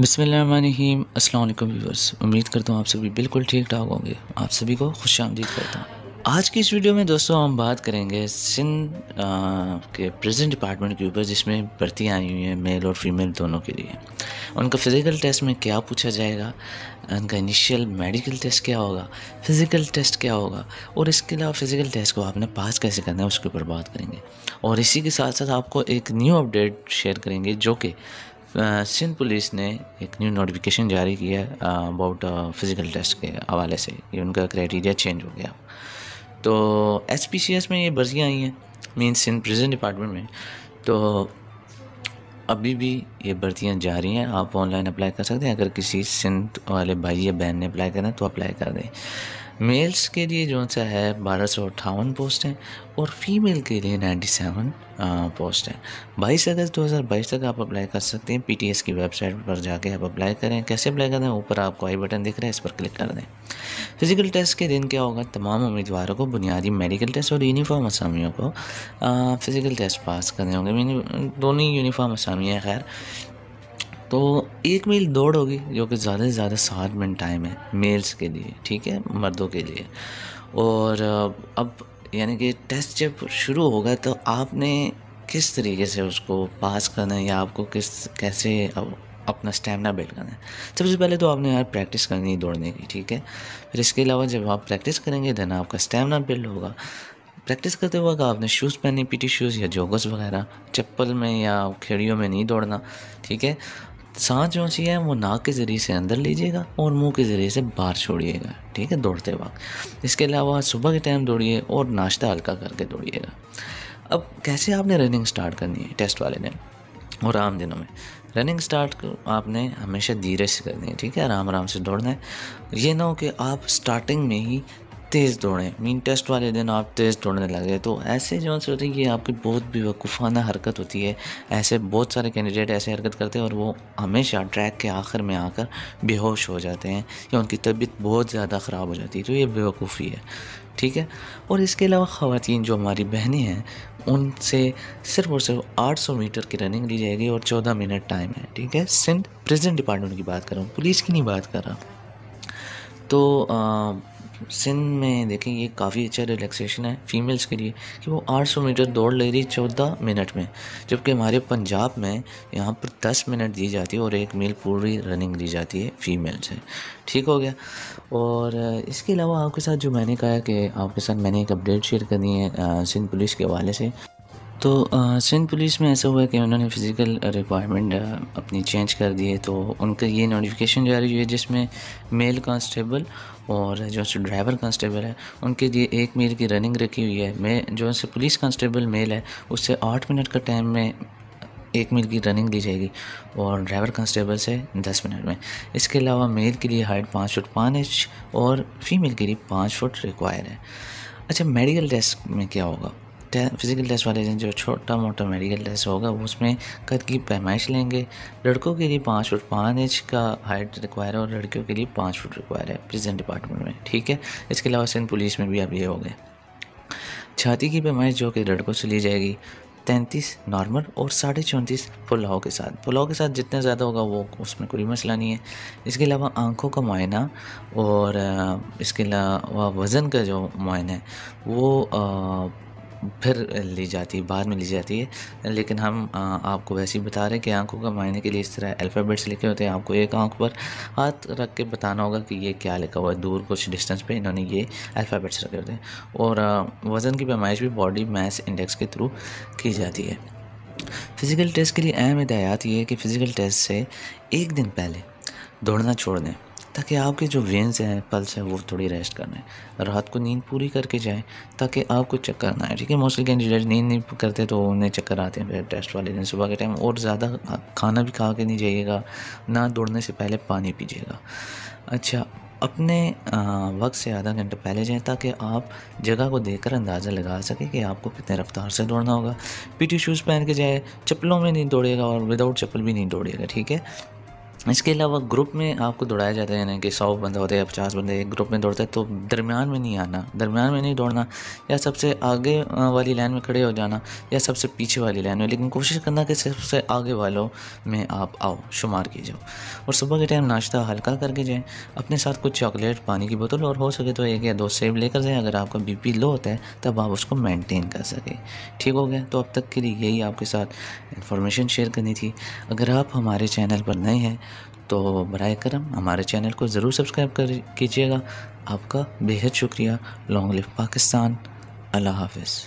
बसमीम अल्लाम व्यूवर्स उम्मीद करता हूँ आप सभी बिल्कुल ठीक ठाक होंगे आप सभी को खुश आमदीद करता हूँ आज की इस वीडियो में दोस्तों हम बात करेंगे सिंध के प्रेजेंट डिपार्टमेंट के ऊपर जिसमें भर्तियाँ आई हुई हैं मेल और फीमेल दोनों के लिए उनका फ़िज़िकल टेस्ट में क्या पूछा जाएगा उनका इनिशियल मेडिकल टेस्ट क्या होगा फ़िज़िकल टेस्ट क्या होगा और इसके अलावा फ़िज़िकल टेस्ट को आपने पास कैसे करना है उसके ऊपर बात करेंगे और इसी के साथ साथ आपको एक न्यू अपडेट शेयर करेंगे जो कि सिंध पुलिस ने एक न्यू नोटिफिकेशन जारी किया अबाउट फ़िज़िकल टेस्ट के हवाले से कि उनका क्राइटेरिया चेंज हो गया तो एस पी सी एस में ये बर्जियाँ आई हैं मीन सिंध प्रिजन डिपार्टमेंट में तो अभी भी ये भर्तियाँ जारी हैं आप ऑनलाइन अप्लाई कर सकते हैं अगर किसी सिंध वाले भाई या बहन ने अप्लाई करना है तो अप्लाई कर दें मेल्स के लिए जो सा अच्छा है बारह सौ अट्ठावन पोस्ट हैं और फीमेल के लिए नाइन्टी सेवन पोस्ट हैं बाईस अगस्त दो हज़ार बाईस तक आप अप्लाई कर सकते हैं पीटीएस की वेबसाइट पर जाके आप अप्लाई करें कैसे अप्लाई करें ऊपर आपको आई बटन दिख रहा है इस पर क्लिक कर दें फिजिकल टेस्ट के दिन क्या होगा तमाम उम्मीदवारों को बुनियादी मेडिकल टेस्ट और यूनिफॉर्म असामियों को फिज़िकल टेस्ट पास करने होंगे दोनों ही यूनिफॉर्म असामी खैर तो एक मील दौड़ होगी जो कि ज़्यादा से ज़्यादा सात मिनट टाइम है मेल्स के लिए ठीक है मर्दों के लिए और अब यानी कि टेस्ट जब शुरू होगा तो आपने किस तरीके से उसको पास करना है या आपको किस कैसे अब अपना स्टैमिना बिल्ड करना है सबसे पहले तो आपने यार प्रैक्टिस करनी है दौड़ने की ठीक है फिर इसके अलावा जब आप प्रैक्टिस करेंगे देन आपका स्टैमिना बिल्ड होगा प्रैक्टिस करते वक्त आपने शूज़ पहने पीटी शूज़ या जोगस वगैरह चप्पल में या खेड़ियों में नहीं दौड़ना ठीक है सांस जो सी है वो नाक के ज़रिए से अंदर लीजिएगा और मुंह के ज़रिए से बाहर छोड़िएगा ठीक है दौड़ते वक्त इसके अलावा सुबह के टाइम दौड़िए और नाश्ता हल्का करके दौड़िएगा अब कैसे आपने रनिंग स्टार्ट करनी है टेस्ट वाले दिन और आम दिनों में रनिंग स्टार्ट आपने हमेशा धीरे से करनी है ठीक है आराम आराम से दौड़ना है ये ना हो कि आप स्टार्टिंग में ही तेज़ दौड़ें मीन टेस्ट वाले दिन आप तेज़ दौड़ने लगे तो ऐसे जो से होते हैं कि आपकी बहुत बेवकूफ़ाना हरकत होती है ऐसे बहुत सारे कैंडिडेट ऐसे हरकत करते हैं और वो हमेशा ट्रैक के आखिर में आकर बेहोश हो जाते हैं या उनकी तबीयत बहुत ज़्यादा ख़राब हो जाती है तो ये बेवकूफ़ी है ठीक है और इसके अलावा ख़वान जो हमारी बहनें हैं उनसे सिर्फ और सिर्फ 800 मीटर की रनिंग ली जाएगी और 14 मिनट टाइम है ठीक है सिंध प्रेजेंट डिपार्टमेंट की बात कर रहा हूँ पुलिस की नहीं बात कर रहा तो आ, सिंध में देखें ये काफ़ी अच्छा रिलैक्सेशन है फीमेल्स के लिए कि वो 800 मीटर दौड़ ले रही चौदह मिनट में जबकि हमारे पंजाब में यहाँ पर 10 मिनट दी जाती है और एक मील पूरी रनिंग दी जाती है फीमेल से ठीक हो गया और इसके अलावा आपके साथ जो मैंने कहा कि आपके साथ मैंने एक अपडेट शेयर करनी है सिंध पुलिस के हवाले से तो सिंध पुलिस में ऐसा हुआ कि उन्होंने फ़िज़िकल रिक्वायरमेंट अपनी चेंज कर दी है तो उनका ये नोटिफिकेशन जारी हुई है जिसमें मेल कांस्टेबल और जो है ड्राइवर कांस्टेबल है उनके लिए एक मील की रनिंग रखी हुई है मैं जो है पुलिस कांस्टेबल मेल है उससे आठ मिनट का टाइम में एक मील की रनिंग दी जाएगी और ड्राइवर कांस्टेबल से दस मिनट में इसके अलावा मेल के लिए हाइट पाँच फुट पाँच इंच और फीमेल के लिए पाँच फुट रिक्वायर है अच्छा मेडिकल टेस्ट में क्या होगा फिज़िकल टेस्ट वाले दिन जो छोटा मोटा मेडिकल टेस्ट होगा वो उसमें कद की पैमाइश लेंगे लड़कों के लिए पाँच फुट पाँच इंच का हाइट रिक्वायर है और लड़कियों के लिए पाँच फुट रिक्वायर है प्रिजेंट डिपार्टमेंट में ठीक है इसके अलावा सिंध पुलिस में भी अब ये हो गए छाती की पैमाइश जो कि लड़कों से ली जाएगी तैंतीस नॉर्मल और साढ़े चौंतीस पुलाव के साथ पुलाव के साथ जितना ज़्यादा होगा वो उसमें कोई मसला नहीं है इसके अलावा आँखों का मुआयना और इसके अलावा वज़न का जो मुआयना है वो फिर ली जाती है बाद में ली जाती है लेकिन हम आ, आपको वैसे ही बता रहे हैं कि आंखों का मायने के लिए इस तरह अल्फ़ाबेट्स लिखे होते हैं आपको एक आंख पर हाथ रख के बताना होगा कि ये क्या लिखा हुआ है दूर कुछ डिस्टेंस पे इन्होंने ये अल्फ़ाबेट्स रखे होते हैं और वज़न की पैमाइश भी बॉडी मैस इंडेक्स के थ्रू की जाती है फ़िज़िकल टेस्ट के लिए अहम हिदायत ये है कि फ़िज़िकल टेस्ट से एक दिन पहले दौड़ना छोड़ दें ताकि आपके जो वेंस हैं पल्स हैं वो थोड़ी रेस्ट कर लें रात को नींद पूरी करके जाएँ ताकि आपको चक्कर ना आए ठीक है मोस्टली कैंडिडेट नींद नहीं करते तो उन्हें चक्कर आते हैं फिर टेस्ट वाले दिन सुबह के टाइम और ज़्यादा खाना भी खा के नहीं जाइएगा ना दौड़ने से पहले पानी पीजिएगा अच्छा अपने वक्त से आधा घंटा पहले जाएं ताकि आप जगह को देखकर अंदाज़ा लगा सकें कि आपको कितने रफ्तार से दौड़ना होगा पीटी शूज़ पहन के जाए चप्पलों में नहीं दौड़ेगा और विदाउट चप्पल भी नहीं दौड़ेगा ठीक है इसके अलावा ग्रुप में आपको दौड़ाया जाता है यानी कि सौ बंदा होता है या पचास बंदे एक ग्रुप में दौड़ते हैं तो दरमियान में नहीं आना दरमियान में नहीं दौड़ना या सबसे आगे वाली लाइन में खड़े हो जाना या सबसे पीछे वाली लाइन में लेकिन कोशिश करना कि सबसे आगे वालों में आप आओ शुमार की जाओ और सुबह के टाइम नाश्ता हल्का करके जाएँ अपने साथ कुछ चॉकलेट पानी की बोतल और हो सके तो एक या दो सेब लेकर जाएँ अगर आपका बी लो होता है तब आप उसको मेनटेन कर सकें ठीक हो गया तो अब तक के लिए यही आपके साथ इन्फॉर्मेशन शेयर करनी थी अगर आप हमारे चैनल पर नए हैं तो बर करम हमारे चैनल को ज़रूर सब्सक्राइब कर कीजिएगा आपका बेहद शुक्रिया लॉन्ग लिव पाकिस्तान अल्लाह हाफिज़